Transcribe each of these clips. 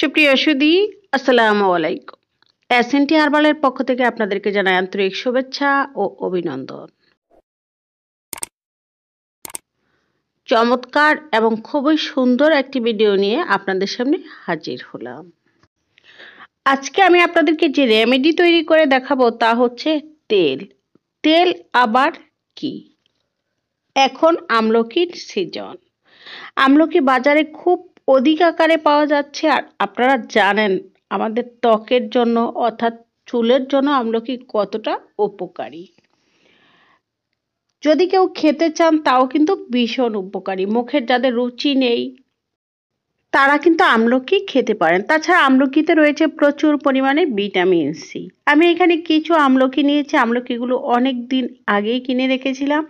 সুপ্রিয় সুদী আসসালামু আলাইকুম টি হারবালের পক্ষ থেকে আপনাদেরকে জানাই আন্তরিক শুভেচ্ছা ও অভিনন্দন চমৎকার এবং খুবই সুন্দর একটি ভিডিও নিয়ে আপনাদের সামনে হাজির হলাম আজকে আমি আপনাদেরকে যে রেমেডি তৈরি করে দেখাবো তা হচ্ছে তেল তেল আবার কি এখন আমলকির সিজন আমলকি বাজারে খুব অধিক আকারে পাওয়া যাচ্ছে আর আপনারা জানেন আমাদের ত্বকের জন্য অর্থাৎ চুলের জন্য আমলকি কতটা উপকারী যদি কেউ খেতে চান তাও কিন্তু ভীষণ উপকারী মুখের যাদের রুচি নেই তারা কিন্তু আমলকি খেতে পারেন তাছাড়া আমলকিতে রয়েছে প্রচুর পরিমাণে ভিটামিন সি আমি এখানে কিছু আমলকি নিয়েছি আমলকিগুলো অনেক দিন আগেই কিনে রেখেছিলাম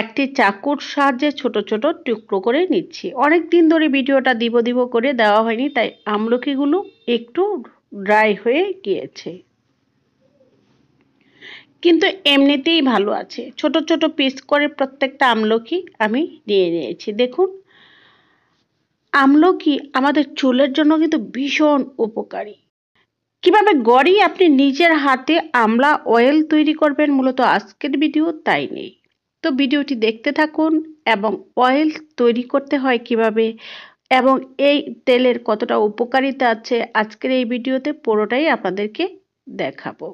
একটি চাকুর সাহায্যে ছোট ছোট টুকরো করে নিচ্ছি অনেক দিন ধরে ভিডিওটা দিব দিব করে দেওয়া হয়নি তাই আমলকিগুলো একটু ড্রাই হয়ে গিয়েছে কিন্তু এমনিতেই ভালো আছে ছোট ছোট পিস করে প্রত্যেকটা আমলকি আমি নিয়ে নিয়েছি দেখুন আমলকি আমাদের চুলের জন্য কিন্তু ভীষণ উপকারী কিভাবে গড়ি আপনি নিজের হাতে আমলা অয়েল তৈরি করবেন মূলত আজকের ভিডিও তাই নেই তো ভিডিওটি দেখতে থাকুন এবং অয়েল তৈরি করতে হয় কিভাবে এবং এই তেলের কতটা উপকারিতা আছে আজকের এই ভিডিওতে পুরোটাই আপনাদেরকে দেখাবো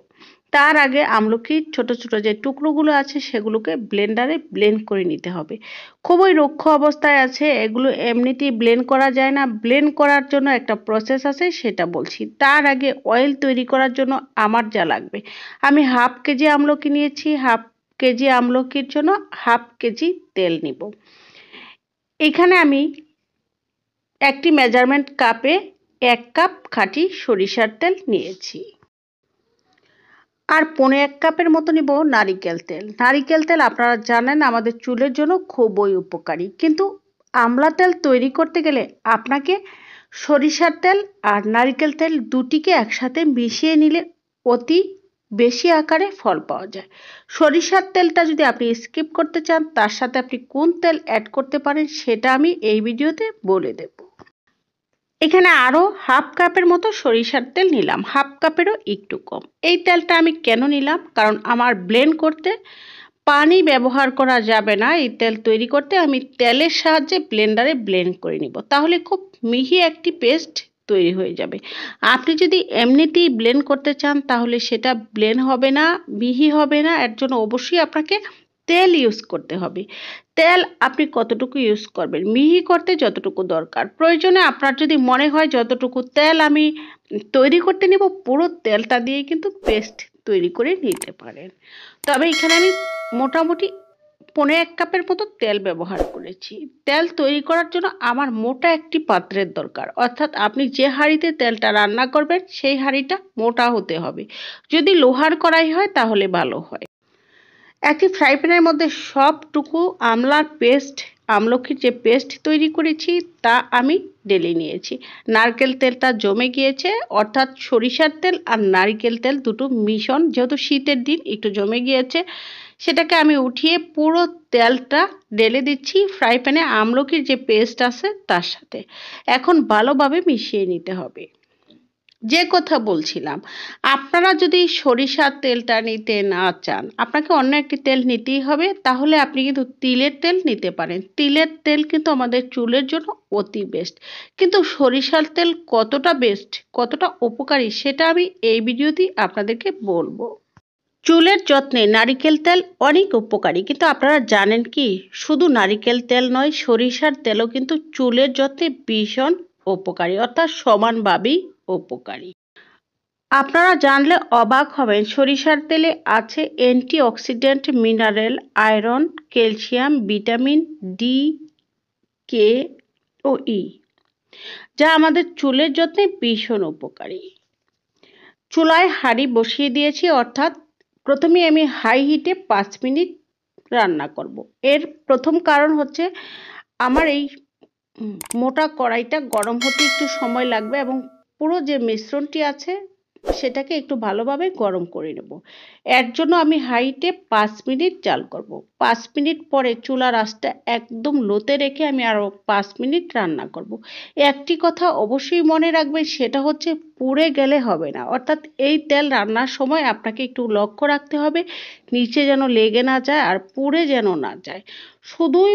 তার আগে আমলকির ছোট ছোট যে টুকরোগুলো আছে সেগুলোকে ব্লেন্ডারে ব্লেন্ড করে নিতে হবে খুবই রক্ষ অবস্থায় আছে এগুলো এমনিতেই ব্লেন্ড করা যায় না ব্লেন্ড করার জন্য একটা প্রসেস আছে সেটা বলছি তার আগে অয়েল তৈরি করার জন্য আমার যা লাগবে আমি হাফ কেজি আমলকি নিয়েছি হাফ কেজি আমলকির জন্য হাফ কেজি তেল নিব এখানে আমি একটি মেজারমেন্ট কাপে এক কাপ খাঁটি সরিষার তেল নিয়েছি আর পনে এক কাপের মতো নিব নারিকেল তেল নারিকেল তেল আপনারা জানেন আমাদের চুলের জন্য খুবই উপকারী কিন্তু আমলা তেল তৈরি করতে গেলে আপনাকে সরিষার তেল আর নারিকেল তেল দুটিকে একসাথে মিশিয়ে নিলে অতি বেশি আকারে ফল পাওয়া যায় সরিষার তেলটা যদি আপনি স্কিপ করতে চান তার সাথে আপনি কোন তেল অ্যাড করতে পারেন সেটা আমি এই ভিডিওতে বলে দেব এখানে আরও হাফ কাপের মতো সরিষার তেল নিলাম হাফ কাপেরও একটু কম এই তেলটা আমি কেন নিলাম কারণ আমার ব্লেন্ড করতে পানি ব্যবহার করা যাবে না এই তেল তৈরি করতে আমি তেলের সাহায্যে ব্লেন্ডারে ব্লেন্ড করে নিব তাহলে খুব মিহি একটি পেস্ট তৈরি হয়ে যাবে আপনি যদি এমনিতেই ব্লেন্ড করতে চান তাহলে সেটা ব্লেন্ড হবে না মিহি হবে না এর জন্য অবশ্যই আপনাকে তেল ইউজ করতে হবে তেল আপনি কতটুকু ইউজ করবেন মিহি করতে যতটুকু দরকার প্রয়োজনে আপনার যদি মনে হয় যতটুকু তেল আমি তৈরি করতে নেব পুরো তেলটা দিয়ে কিন্তু পেস্ট তৈরি করে নিতে পারেন তবে এখানে আমি মোটামুটি পনেরো এক কাপের মতো তেল ব্যবহার করেছি তেল তৈরি করার জন্য আমার মোটা একটি পাত্রের দরকার অর্থাৎ আপনি যে হাঁড়িতে তেলটা রান্না করবেন সেই হাঁড়িটা মোটা হতে হবে যদি লোহার কড়াই হয় তাহলে ভালো হয় একটি ফ্রাই প্যানের মধ্যে সবটুকু আমলার পেস্ট আমলকির যে পেস্ট তৈরি করেছি তা আমি ডেলে নিয়েছি নারকেল তেলটা জমে গিয়েছে অর্থাৎ সরিষার তেল আর নারকেল তেল দুটো মিশন যেহেতু শীতের দিন একটু জমে গিয়েছে সেটাকে আমি উঠিয়ে পুরো তেলটা ঢেলে দিচ্ছি ফ্রাই প্যানে আমলকির যে পেস্ট আছে তার সাথে এখন ভালোভাবে মিশিয়ে নিতে হবে যে কথা বলছিলাম আপনারা যদি সরিষার তেলটা নিতে না চান আপনাকে অন্য একটি তেল নিতেই হবে তাহলে আপনি কিন্তু তিলের তেল নিতে পারেন তিলের তেল কিন্তু আমাদের চুলের জন্য অতি বেস্ট কিন্তু সরিষার তেল কতটা বেস্ট কতটা উপকারী সেটা আমি এই ভিডিওতেই আপনাদেরকে বলবো চুলের যত্নে নারিকেল তেল অনেক উপকারী কিন্তু আপনারা জানেন কি শুধু নারিকেল তেল নয় সরিষার তেলও কিন্তু চুলের যত্নে ভীষণ উপকারী অর্থাৎ সমানভাবেই উপকারী আপনারা জানলে অবাক হবেন সরিষার তেলে আছে antioxidant mineral iron calcium vitamin D K ও ই যা আমাদের চুলের জন্য ভীষণ উপকারী চুলায় হাঁড়ি বসিয়ে দিয়েছি অর্থাৎ প্রথমে আমি হাই হিটে পাঁচ মিনিট রান্না করব। এর প্রথম কারণ হচ্ছে আমার এই মোটা কড়াইটা গরম হতে একটু সময় লাগবে এবং পুরো যে মিশ্রণটি আছে সেটাকে একটু ভালোভাবে গরম করে নেব এর জন্য আমি হাইটে পাঁচ মিনিট জাল করব। পাঁচ মিনিট পরে চুলার আঁচটা একদম লোতে রেখে আমি আরও পাঁচ মিনিট রান্না করব। একটি কথা অবশ্যই মনে রাখবেন সেটা হচ্ছে পুড়ে গেলে হবে না অর্থাৎ এই তেল রান্নার সময় আপনাকে একটু লক্ষ্য রাখতে হবে নিচে যেন লেগে না যায় আর পুড়ে যেন না যায় শুধুই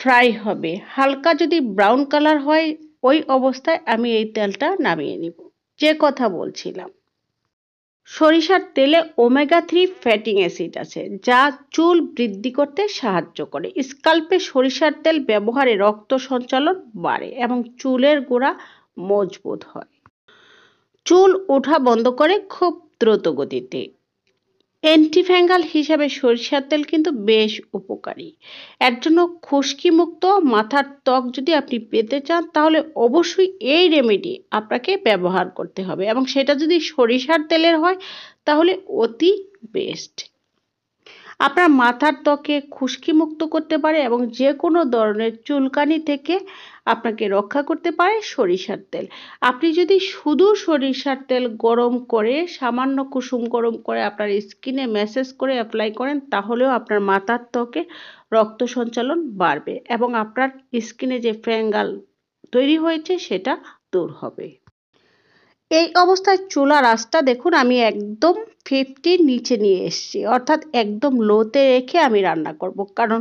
ফ্রাই হবে হালকা যদি ব্রাউন কালার হয় ওই অবস্থায় আমি এই তেলটা নামিয়ে নিব যে কথা বলছিলাম সরিষার তেলে ওমেগা থ্রি ফ্যাটিং অ্যাসিড আছে যা চুল বৃদ্ধি করতে সাহায্য করে স্কাল্পে সরিষার তেল ব্যবহারে রক্ত সঞ্চালন বাড়ে এবং চুলের গোড়া মজবুত হয় চুল ওঠা বন্ধ করে খুব দ্রুত গতিতে অ্যান্টিফ্যাঙ্গাল হিসাবে সরিষার তেল কিন্তু বেশ উপকারী এর জন্য খুশকিমুক্ত মাথার ত্বক যদি আপনি পেতে চান তাহলে অবশ্যই এই রেমেডি আপনাকে ব্যবহার করতে হবে এবং সেটা যদি সরিষার তেলের হয় তাহলে অতি বেস্ট আপনার মাথার ত্বকে খুশকিমুক্ত করতে পারে এবং যে কোনো ধরনের চুলকানি থেকে আপনাকে রক্ষা করতে পারে সরিষার তেল আপনি যদি শুধু সরিষার তেল গরম করে সামান্য কুসুম গরম করে আপনার স্কিনে ম্যাসেজ করে অ্যাপ্লাই করেন তাহলেও আপনার মাথার ত্বকে রক্ত সঞ্চালন বাড়বে এবং আপনার স্কিনে যে ফ্যাঙ্গাল তৈরি হয়েছে সেটা দূর হবে এই অবস্থায় চুলা রাস্তা দেখুন আমি একদম ফিফটির নিচে নিয়ে এসছি অর্থাৎ একদম লোতে রেখে আমি রান্না করব কারণ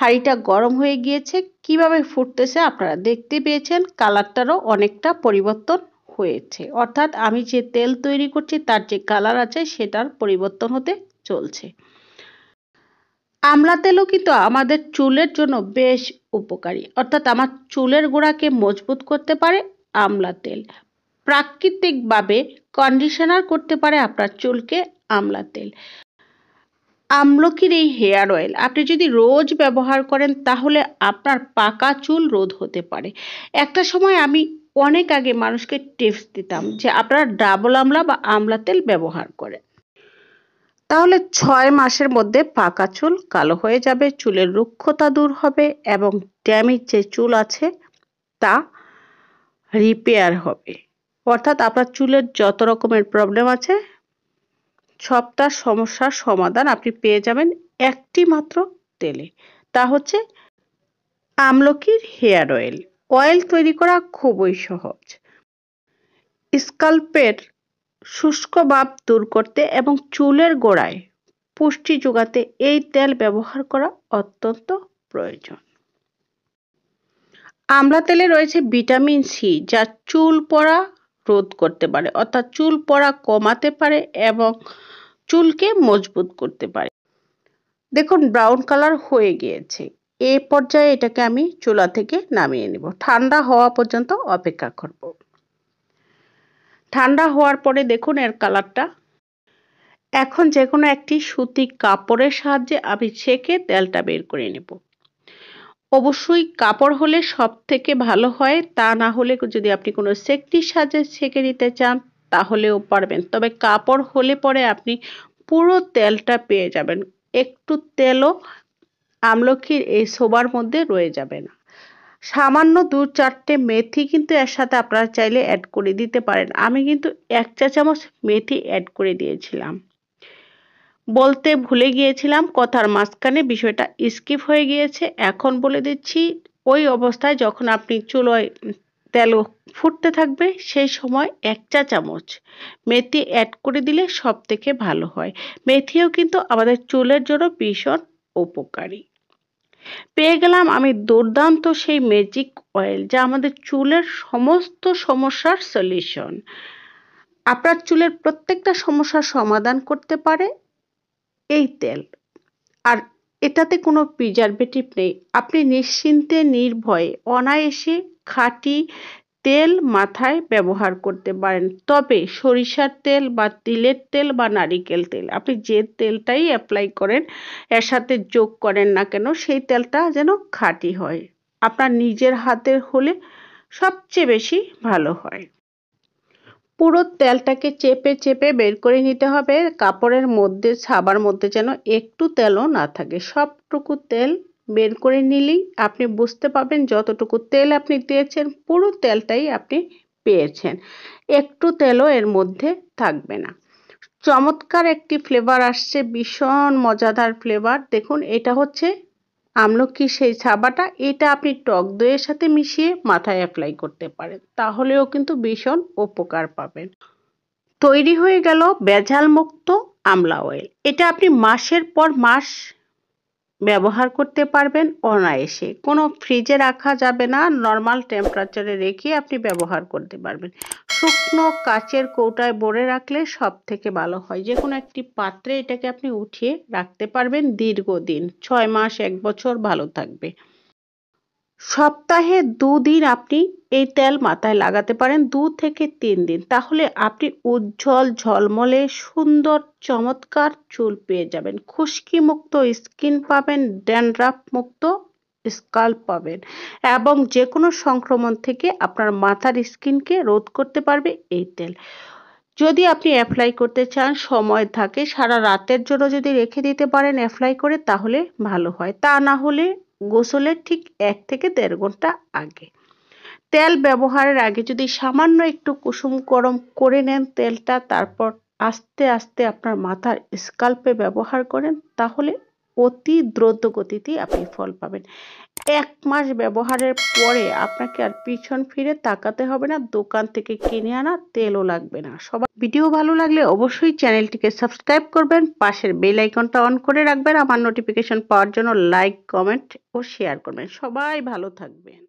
হাঁড়িটা গরম হয়ে গিয়েছে কিভাবে ফুটতেছে আপনারা দেখতে পেয়েছেন কালারটারও অনেকটা পরিবর্তন হয়েছে অর্থাৎ আমি যে তেল তৈরি করছি তার যে কালার আছে সেটার পরিবর্তন হতে চলছে আমলা তেলও কিন্তু আমাদের চুলের জন্য বেশ উপকারী অর্থাৎ আমার চুলের গোড়াকে মজবুত করতে পারে আমলা তেল প্রাকৃতিকভাবে কন্ডিশনার করতে পারে আপনার চুলকে আমলা তেল আমলকির এই হেয়ার অয়েল আপনি যদি রোজ ব্যবহার করেন তাহলে আপনার পাকা চুল রোধ হতে পারে একটা সময় আমি অনেক আগে মানুষকে টিপস দিতাম যে আপনারা ডাবল আমলা বা আমলা তেল ব্যবহার করেন তাহলে ছয় মাসের মধ্যে পাকা চুল কালো হয়ে যাবে চুলের রুক্ষতা দূর হবে এবং ড্যামেজ যে চুল আছে তা রিপেয়ার হবে অর্থাৎ আপনার চুলের যত রকমের প্রবলেম আছে সবটার সমস্যার সমাধান আপনি পেয়ে যাবেন একটি মাত্র তেলে তা হচ্ছে আমলকির হেয়ার অয়েল অয়েল তৈরি করা খুবই সহজ স্কাল্পের শুষ্ক ভাব দূর করতে এবং চুলের গোড়ায় পুষ্টি যোগাতে এই তেল ব্যবহার করা অত্যন্ত প্রয়োজন আমলা তেলে রয়েছে ভিটামিন সি যা চুল পড়া রোধ করতে পারে অর্থাৎ চুল পড়া কমাতে পারে এবং চুলকে মজবুত করতে পারে দেখুন ব্রাউন কালার হয়ে গিয়েছে এ পর্যায়ে এটাকে আমি চুলা থেকে নামিয়ে নেব ঠান্ডা হওয়া পর্যন্ত অপেক্ষা করব ঠান্ডা হওয়ার পরে দেখুন এর কালারটা এখন যে কোনো একটি সুতি কাপড়ের সাহায্যে আমি ছেঁকে তেলটা বের করে নেব অবশ্যই কাপড় হলে সব থেকে ভালো হয় তা না হলে যদি আপনি কোনো সেকটির সাহায্যে সেঁকে নিতে চান তাহলেও পারবেন তবে কাপড় হলে পরে আপনি পুরো তেলটা পেয়ে যাবেন একটু তেলও আমলকির এই শোবার মধ্যে রয়ে যাবে না সামান্য দু চারটে মেথি কিন্তু এর সাথে আপনারা চাইলে অ্যাড করে দিতে পারেন আমি কিন্তু এক চা চামচ মেথি অ্যাড করে দিয়েছিলাম বলতে ভুলে গিয়েছিলাম কথার মাঝখানে বিষয়টা স্কিপ হয়ে গিয়েছে এখন বলে দিচ্ছি ওই অবস্থায় যখন আপনি চুলোয় তেল ফুটতে থাকবে সেই সময় এক চা চামচ মেথি অ্যাড করে দিলে সব থেকে ভালো হয় মেথিও কিন্তু আমাদের চুলের জন্য ভীষণ উপকারী পেয়ে গেলাম আমি দুর্দান্ত সেই ম্যাজিক অয়েল যা আমাদের চুলের সমস্ত সমস্যার সলিউশন আপনার চুলের প্রত্যেকটা সমস্যার সমাধান করতে পারে এই তেল আর এটাতে কোনো প্রিজারভেটিভ নেই আপনি নিশ্চিন্তে নির্ভয়ে অনায়াসে খাঁটি তেল মাথায় ব্যবহার করতে পারেন তবে সরিষার তেল বা তিলের তেল বা নারিকেল তেল আপনি যে তেলটাই অ্যাপ্লাই করেন এর সাথে যোগ করেন না কেন সেই তেলটা যেন খাঁটি হয় আপনার নিজের হাতের হলে সবচেয়ে বেশি ভালো হয় পুরো তেলটাকে চেপে চেপে বের করে নিতে হবে কাপড়ের মধ্যে ছাবার মধ্যে যেন একটু তেলও না থাকে সবটুকু তেল বের করে নিলেই আপনি বুঝতে পারবেন যতটুকু তেল আপনি দিয়েছেন পুরো তেলটাই আপনি পেয়েছেন একটু তেলও এর মধ্যে থাকবে না চমৎকার একটি ফ্লেভার আসছে ভীষণ মজাদার ফ্লেভার দেখুন এটা হচ্ছে আমলকি সেই ছাবাটা এটা আপনি টক দইয়ের সাথে মিশিয়ে মাথায় অ্যাপ্লাই করতে পারেন তাহলেও কিন্তু ভীষণ উপকার পাবেন তৈরি হয়ে গেল বেজাল মুক্ত আমলা অয়েল এটা আপনি মাসের পর মাস ব্যবহার করতে পারবেন অনায়াসে কোনো ফ্রিজে রাখা যাবে না নর্মাল টেম্পারেচারে রেখে আপনি ব্যবহার করতে পারবেন শুকনো কাচের কৌটায় বড়ে রাখলে সব থেকে ভালো হয় যে কোনো একটি পাত্রে এটাকে আপনি উঠিয়ে রাখতে পারবেন দীর্ঘদিন ছয় মাস এক বছর ভালো থাকবে সপ্তাহে দুদিন আপনি এই তেল মাথায় লাগাতে পারেন দু থেকে তিন দিন তাহলে আপনি উজ্জ্বল ঝলমলে সুন্দর চমৎকার চুল পেয়ে যাবেন খুশকি মুক্ত স্কিন পাবেন ড্যান্ড্রাফ মুক্ত স্কাল্প পাবেন এবং যে কোনো সংক্রমণ থেকে আপনার মাথার স্কিনকে রোধ করতে পারবে এই তেল যদি আপনি অ্যাপ্লাই করতে চান সময় থাকে সারা রাতের জন্য যদি রেখে দিতে পারেন অ্যাপ্লাই করে তাহলে ভালো হয় তা না হলে গোসলের ঠিক এক থেকে দেড় ঘন্টা আগে তেল ব্যবহারের আগে যদি সামান্য একটু কুসুম গরম করে নেন তেলটা তারপর আস্তে আস্তে আপনার মাথার স্কাল্পে ব্যবহার করেন তাহলে অতি দ্রুত গতিতে আপনি ফল পাবেন এক মাস ব্যবহারের পরে আপনাকে আর পিছন ফিরে তাকাতে হবে না দোকান থেকে কিনে আনা তেলও লাগবে না সবার ভিডিও ভালো লাগলে অবশ্যই চ্যানেলটিকে সাবস্ক্রাইব করবেন পাশের বেল আইকনটা অন করে রাখবেন আমার নোটিফিকেশন পাওয়ার জন্য লাইক কমেন্ট ও শেয়ার করবেন সবাই ভালো থাকবেন